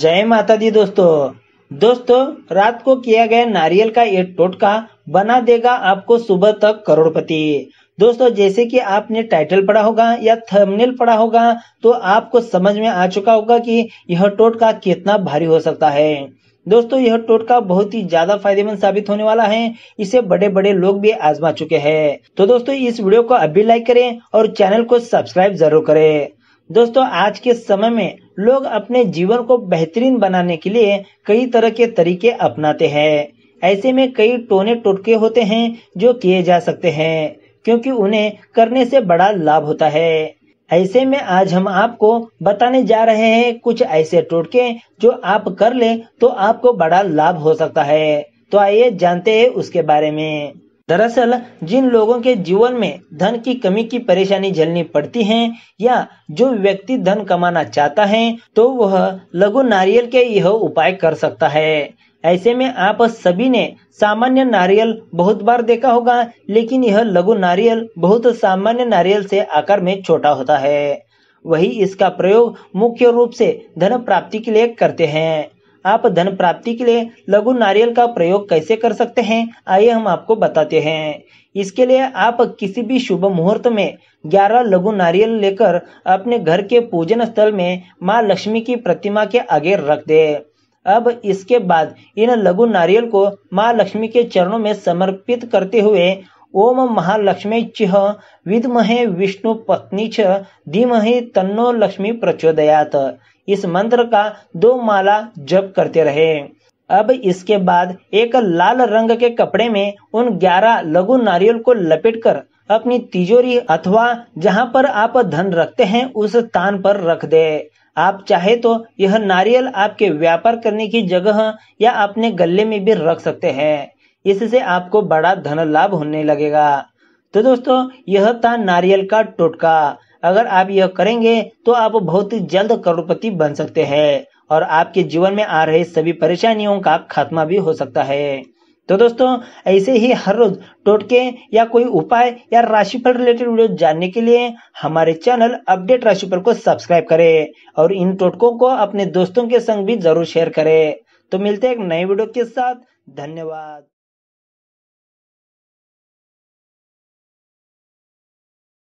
जय माता दी दोस्तों दोस्तों रात को किया गया नारियल का एक टोटका बना देगा आपको सुबह तक करोड़पति दोस्तों जैसे कि आपने टाइटल पढ़ा होगा या थंबनेल पढ़ा होगा तो आपको समझ में आ चुका होगा कि यह टोटका कितना भारी हो सकता है दोस्तों यह टोटका बहुत ही ज्यादा फायदेमंद साबित होने वाला है इसे बड़े बड़े लोग भी आजमा चुके हैं तो दोस्तों इस वीडियो को अभी लाइक करें और चैनल को सब्सक्राइब जरूर करें दोस्तों आज के समय में लोग अपने जीवन को बेहतरीन बनाने के लिए कई तरह के तरीके अपनाते हैं ऐसे में कई टोने टोटके होते हैं जो किए जा सकते हैं क्योंकि उन्हें करने से बड़ा लाभ होता है ऐसे में आज हम आपको बताने जा रहे हैं कुछ ऐसे टोटके जो आप कर ले तो आपको बड़ा लाभ हो सकता है तो आइए जानते हैं उसके बारे में दरअसल जिन लोगों के जीवन में धन की कमी की परेशानी झेलनी पड़ती है या जो व्यक्ति धन कमाना चाहता है तो वह लघु नारियल के यह उपाय कर सकता है ऐसे में आप सभी ने सामान्य नारियल बहुत बार देखा होगा लेकिन यह लघु नारियल बहुत सामान्य नारियल से आकार में छोटा होता है वही इसका प्रयोग मुख्य रूप से धन प्राप्ति के लिए करते हैं आप धन प्राप्ति के लिए लघु नारियल का प्रयोग कैसे कर सकते हैं आइए हम आपको बताते हैं इसके लिए आप किसी भी शुभ मुहूर्त में 11 लघु नारियल लेकर अपने घर के पूजन स्थल में माँ लक्ष्मी की प्रतिमा के आगे रख दे अब इसके बाद इन लघु नारियल को माँ लक्ष्मी के चरणों में समर्पित करते हुए ओम महालक्ष्मी चिह विद्महे विष्णु पत्नी छीमहे तन्नो लक्ष्मी प्रचोदयात इस मंत्र का दो माला जप करते रहे अब इसके बाद एक लाल रंग के कपड़े में उन ग्यारह लघु नारियल को लपेटकर अपनी तिजोरी अथवा जहाँ पर आप धन रखते हैं उस स्थान पर रख दे आप चाहे तो यह नारियल आपके व्यापार करने की जगह या अपने गले में भी रख सकते हैं इससे आपको बड़ा धन लाभ होने लगेगा तो दोस्तों यह था नारियल का टोटका अगर आप यह करेंगे तो आप बहुत ही जल्द करोड़पति बन सकते हैं और आपके जीवन में आ रहे सभी परेशानियों का खात्मा भी हो सकता है तो दोस्तों ऐसे ही हर रोज टोटके या कोई उपाय या राशि रिलेटेड वीडियो जानने के लिए हमारे चैनल अपडेट राशिफल को सब्सक्राइब करें और इन टोटकों को अपने दोस्तों के संग भी जरूर शेयर करें तो मिलते हैं एक नए वीडियो के साथ धन्यवाद